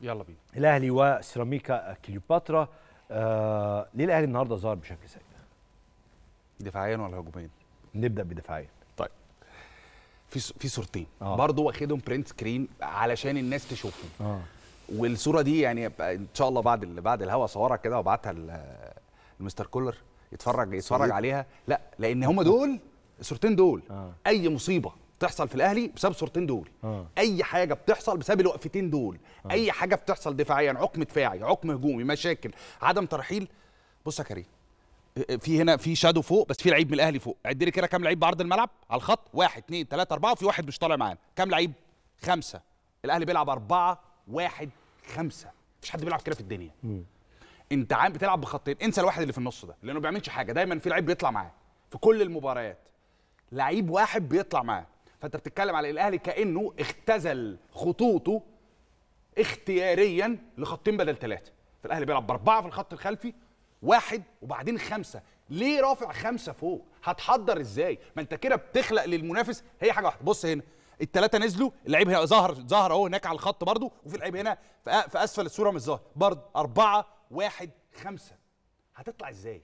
يلا بينا الاهلي وسيراميكا كليوباترا آه ليه الاهلي النهارده ظهر بشكل سيء؟ دفاعيا ولا هجوميا؟ نبدا بدفاعيا طيب في في صورتين آه. برضه واخدهم برنت سكرين علشان الناس تشوفهم آه. والصوره دي يعني ان شاء الله بعد بعد الهوا صورها كده وابعتها لمستر كولر يتفرج يتفرج عليها لا لان هم دول الصورتين دول آه. اي مصيبه بتحصل في الاهلي بسبب الصورتين دول آه. اي حاجه بتحصل بسبب الوقفتين دول آه. اي حاجه بتحصل دفاعيا عقم دفاعي عقم هجومي مشاكل عدم ترحيل بص يا كريم آه، آه، في هنا في شادو فوق بس في لعيب من الاهلي فوق عد لي كده كام لعيب بعرض الملعب على الخط واحد اثنين ثلاثه اربعه وفي واحد مش طالع معانا كام لعيب خمسه الاهلي بيلعب اربعه واحد خمسه مفيش حد بيلعب كده في الدنيا مم. انت عام بتلعب بخطين انسى الواحد اللي في النص ده لانه ما بيعملش حاجه دايما في لعيب بيطلع معاه في كل المباريات لعيب واحد بيطلع معاه فانت بتتكلم على الاهلي كانه اختزل خطوطه اختياريا لخطين بدل ثلاثه فالاهلي بيلعب باربعه في الخط الخلفي واحد وبعدين خمسه ليه رافع خمسه فوق هتحضر ازاي ما انت كده بتخلق للمنافس هي حاجه واحده بص هنا التلاتة نزلوا اللعيب هنا ظهر ظهر اهو هناك على الخط برضه وفي لعيب هنا في اسفل الصوره مش ظاهر برضه اربعه واحد خمسه هتطلع ازاي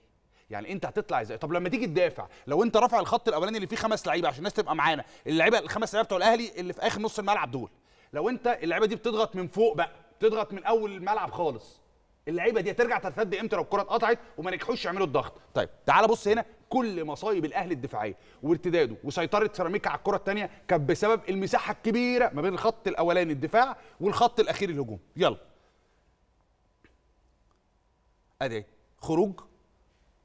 يعني انت هتطلع ازاي طب لما تيجي تدافع لو انت رافع الخط الاولاني اللي فيه خمس لعيبه عشان الناس تبقى معانا اللعيبه الخمس لعيبه بتوع الاهلي اللي في اخر نص الملعب دول لو انت اللعيبه دي بتضغط من فوق بقى بتضغط من اول الملعب خالص اللعيبه دي هترجع ترتد امتى لو الكره اتقطعت وما نجحوش يعملوا الضغط طيب تعال بص هنا كل مصايب الاهلي الدفاعيه وارتداده وسيطره سيراميكا على الكره الثانيه كانت بسبب المساحه الكبيره ما بين الخط الاولاني الدفاع والخط الاخير الهجوم يلا ادي خروج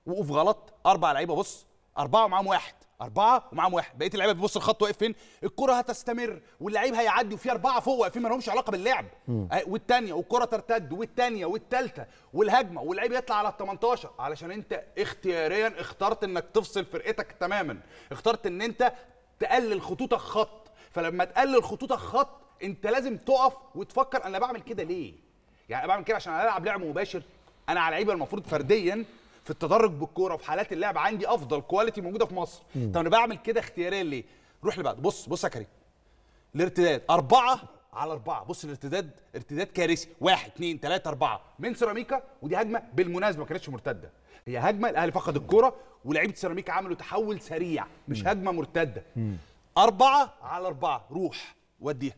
وقوف غلط اربع لعيبه بص اربعه ومعاهم واحد أربعة ومعاهم واحد، بقية اللعيبة بتبص الخط واقف فين، الكرة هتستمر واللعيب هيعدي وفي أربعة فوق واقفين ما لهمش علاقة باللعب، أه، والثانية والكرة ترتد والثانية والثالثة والهجمة واللعيب يطلع على ال 18 علشان أنت اختياريا اخترت إنك تفصل فرقتك تماما، اخترت إن أنت تقلل خطوطك خط، فلما تقلل خطوطك خط أنت لازم تقف وتفكر أنا بعمل كده ليه؟ يعني أنا بعمل كده عشان ألعب لعب مباشر؟ أنا على لعيبة المفروض فرديا في التدرج بالكوره وفي حالات اللعب عندي افضل كواليتي موجوده في مصر طب انا بعمل كده اختياريا ليه روح لبعد بص بص يا كريم الارتداد أربعة على أربعة بص الارتداد ارتداد كارثي واحد اثنين ثلاثة أربعة من سيراميكا ودي هجمة بالمناسبة ما كانتش مرتدة هي هجمة الأهلي فقد الكورة ولاعيبة سيراميكا عملوا تحول سريع مش هجمة مرتدة أربعة على أربعة روح وديها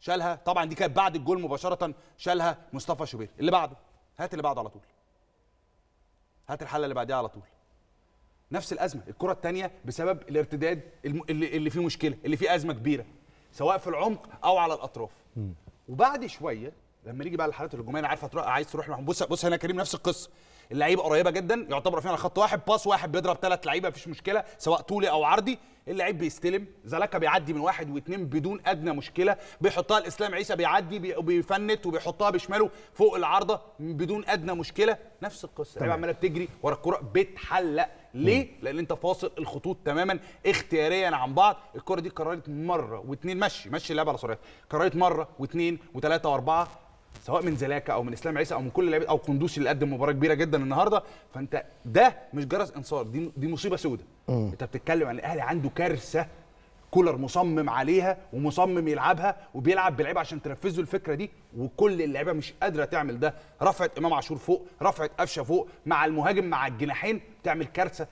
شالها طبعا دي كانت بعد الجول مباشرة شالها مصطفى شوبير اللي بعده هات اللي بعده على طول هات الحلقه اللي بعديها على طول نفس الازمه الكره الثانيه بسبب الارتداد اللي, اللي فيه مشكله اللي فيه ازمه كبيره سواء في العمق او على الاطراف وبعد شويه لما نيجي بقى للحالات الهجوميه انا عارف هتروح عايز تروح بص بص هنا كريم نفس القصه اللعيبه قريبه جدا يعتبر فيها على خط واحد باص واحد بيضرب ثلاث لعيبه مفيش مشكله سواء طولي او عرضي اللعيب بيستلم زلكا بيعدي من واحد واثنين بدون ادنى مشكله بيحطها الاسلام عيسى بيعدي بيفنت وبيحطها بشماله فوق العارضه بدون ادنى مشكله نفس القصه اللعيبه عماله بتجري ورا الكره بتحلق ليه؟ لان انت فاصل الخطوط تماما اختياريا عن بعض، الكره دي قررت مره واثنين مشي مشي اللعبه على سرعتها، قررت مره واثنين وثلاثه واربعه سواء من زلاكا او من اسلام عيسى او من كل اللعيبه او قندوسي اللي قدم مباراه كبيره جدا النهارده فانت ده مش جرس انصار دي دي مصيبه سوداء انت بتتكلم عن الاهلي عنده كارثه كولر مصمم عليها ومصمم يلعبها وبيلعب بلعيبه عشان تنفذ له الفكره دي وكل اللعيبه مش قادره تعمل ده رفعت امام عاشور فوق رفعت قفشه فوق مع المهاجم مع الجناحين تعمل كارثه